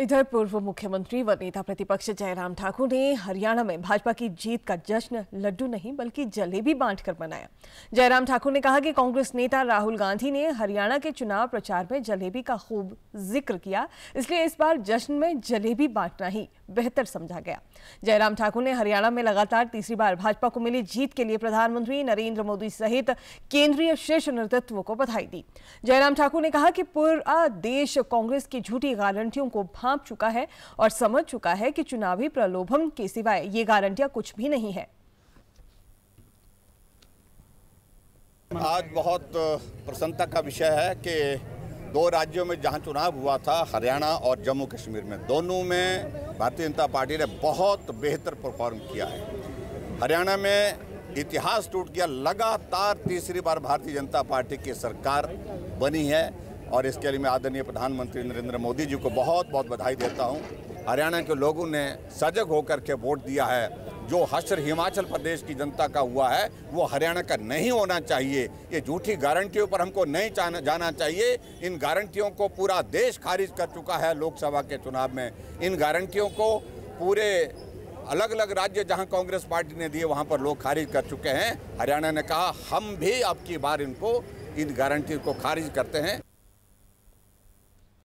इधर पूर्व मुख्यमंत्री व नेता प्रतिपक्ष जयराम ठाकुर ने हरियाणा में भाजपा की जीत का जश्न लड्डू नहीं बल्कि जलेबी बांटकर मनाया जयराम ठाकुर ने कहा कि कांग्रेस नेता राहुल गांधी ने हरियाणा के चुनाव प्रचार में जलेबी का खूब जिक्र किया इसलिए इस बार जश्न में जलेबी बांटना ही बेहतर समझा गया जयराम ठाकुर ने हरियाणा में लगातार तीसरी बार भाजपा को मिली जीत के लिए प्रधानमंत्री नरेंद्र मोदी सहित केंद्रीय शीर्ष नेतृत्व को बधाई दी जयराम ठाकुर ने कहा कि पूरा देश कांग्रेस की झूठी गारंटियों को हाँप चुका है और समझ चुका है कि चुनावी प्रलोभन के सिवाय ये गारंटियां कुछ भी नहीं है आज बहुत प्रसन्नता का विषय है कि दो राज्यों में जहां चुनाव हुआ था हरियाणा और जम्मू कश्मीर में दोनों में भारतीय जनता पार्टी ने बहुत बेहतर परफॉर्म किया है हरियाणा में इतिहास टूट गया लगातार तीसरी बार भारतीय जनता पार्टी की सरकार बनी है और इसके लिए मैं आदरणीय प्रधानमंत्री नरेंद्र मोदी जी को बहुत बहुत बधाई देता हूँ हरियाणा के लोगों ने सजग होकर के वोट दिया है जो हश्र हिमाचल प्रदेश की जनता का हुआ है वो हरियाणा का नहीं होना चाहिए ये झूठी गारंटियों पर हमको नहीं जाना, जाना चाहिए इन गारंटियों को पूरा देश खारिज कर चुका है लोकसभा के चुनाव में इन गारंटियों को पूरे अलग अलग राज्य जहां कांग्रेस पार्टी ने दिए वहां पर लोग खारिज कर चुके हैं हरियाणा ने कहा हम भी अब की बार इनको इन गारंटी को खारिज करते हैं